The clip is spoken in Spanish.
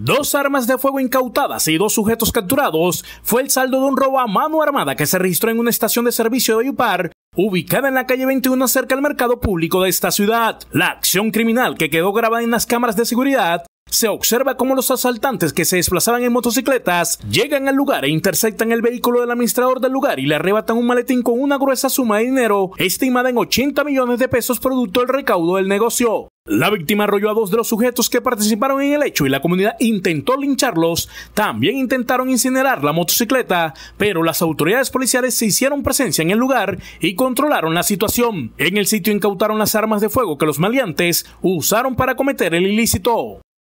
Dos armas de fuego incautadas y dos sujetos capturados fue el saldo de un robo a mano armada que se registró en una estación de servicio de Ayupar, ubicada en la calle 21 cerca del mercado público de esta ciudad. La acción criminal que quedó grabada en las cámaras de seguridad se observa cómo los asaltantes que se desplazaban en motocicletas llegan al lugar e interceptan el vehículo del administrador del lugar y le arrebatan un maletín con una gruesa suma de dinero estimada en 80 millones de pesos producto del recaudo del negocio. La víctima arrolló a dos de los sujetos que participaron en el hecho y la comunidad intentó lincharlos. También intentaron incinerar la motocicleta, pero las autoridades policiales se hicieron presencia en el lugar y controlaron la situación. En el sitio incautaron las armas de fuego que los maleantes usaron para cometer el ilícito.